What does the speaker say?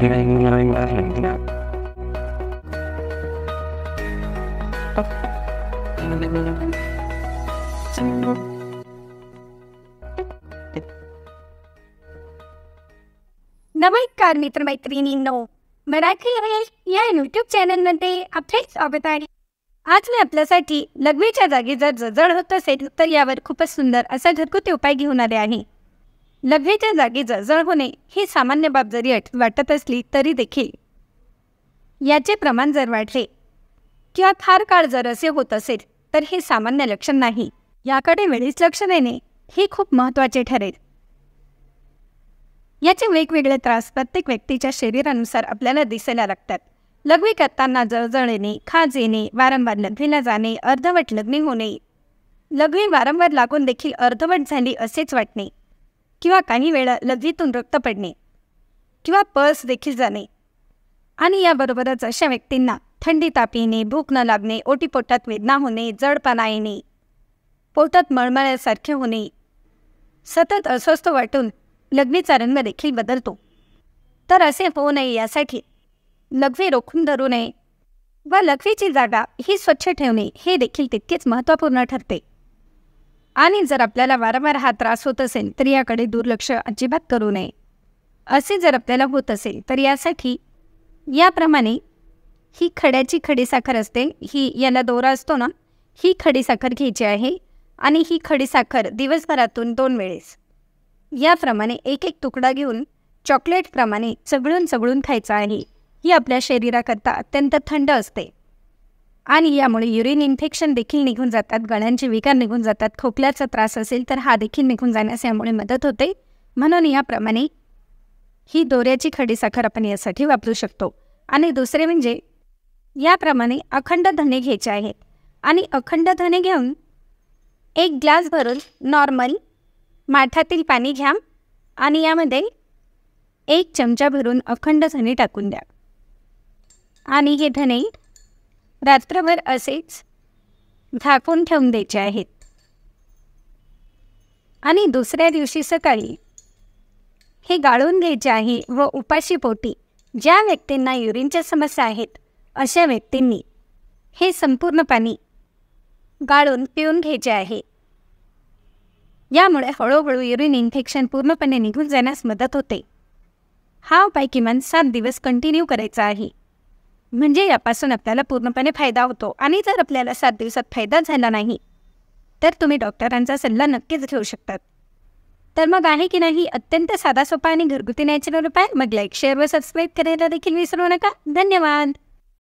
नमस्कार मित्र नो मराठी या या चॅनल मध्ये आपले स्वागत आहे आज मी आपल्यासाठी लघवीच्या जागी जर जड होत असेल तर यावर खूपच सुंदर असा घरगुती उपाय घेऊन आले आहे लघवीच्या जागी जळजळ होणे ही सामान्य बाब जरी वाटत असली तरी देखील याचे प्रमाण जर वाढले किंवा फार काळ जर असे होत असेल तर हे सामान्य लक्षण नाही याकडे वेळीच लक्ष देणे हे खूप महत्त्वाचे ठरेल याचे वेगवेगळे त्रास प्रत्येक व्यक्तीच्या शरीरानुसार आपल्याला दिसायला लागतात लघवी करताना जळजळ येणे खाज येणे वारंवार लघवीला जाणे अर्धवट लग्ने होणे लघवी वारंवार लागून देखील अर्धवट झाली असेच वाटणे किंवा काही वेळा लघवीतून रक्त पडणे किंवा पर्स देखील जाणे आणि याबरोबरच अशा व्यक्तींना थंडी ताप येणे भूक न लागणे ओटीपोटात वेदना होणे जडपणा येणे पोटात मळमळ्यासारखे होणे सतत अस्वस्थ वाटून रंग देखील बदलतो तर असे होऊ नये यासाठी लघवी रोखून धरू नये व लघवीची जागा ही स्वच्छ ठेवणे हे देखील तितकेच महत्त्वपूर्ण ठरते आणि जर आपल्याला वारंवार हा त्रास होत असेल तर याकडे दुर्लक्ष अजिबात करू नये असे जर आपल्याला होत असेल तर यासाठी याप्रमाणे ही खड्याची खडीसाखर असते ही याला दोरा असतो ना ही खडीसाखर घ्यायची आहे आणि ही खडीसाखर दिवसभरातून दोन वेळेस याप्रमाणे एक एक तुकडा घेऊन चॉकलेटप्रमाणे चगळून चगळून खायचा आहे ही आपल्या शरीराकरता अत्यंत थंड असते आणि यामुळे युरिन इन्फेक्शन देखील निघून जातात गळ्यांचे विकार निघून जातात खोकल्याचा त्रास असेल तर हा देखील निघून जाण्यास यामुळे मदत होते म्हणून याप्रमाणे ही दोऱ्याची खडीसाखर आपण यासाठी वापरू शकतो आणि दुसरे म्हणजे याप्रमाणे अखंड धणे घ्यायचे आहेत आणि अखंड धणे घेऊन एक ग्लास भरून नॉर्मल माठातील पाणी घ्या आणि यामध्ये एक चमचा भरून अखंड धणे टाकून द्या आणि हे धणे रात्रभर असेच झाकून ठेवून द्यायचे आहेत आणि दुसऱ्या दिवशी सकाळी हे गाळून घ्यायचे आहे व उपाशी पोटी ज्या व्यक्तींना युरिनच्या समस्या आहेत अशा व्यक्तींनी हे संपूर्ण पाणी गाळून पिऊन घ्यायचे आहे यामुळे हळूहळू युरिन इन्फेक्शन पूर्णपणे निघून जाण्यास मदत होते हा उपाय किमान सात दिवस कंटिन्यू करायचा आहे म्हणजे यापासून आपल्याला पूर्णपणे फायदा होतो आणि जर आपल्याला सात दिवसात फायदा झाला नाही तर तुम्ही डॉक्टरांचा सल्ला नक्कीच घेऊ शकतात तर मग आहे की नाही अत्यंत साधा सोपा आणि घरगुती नॅचरल उपाय मग लाईक शेअर व सबस्क्राईब करायला देखील विसरू नका धन्यवाद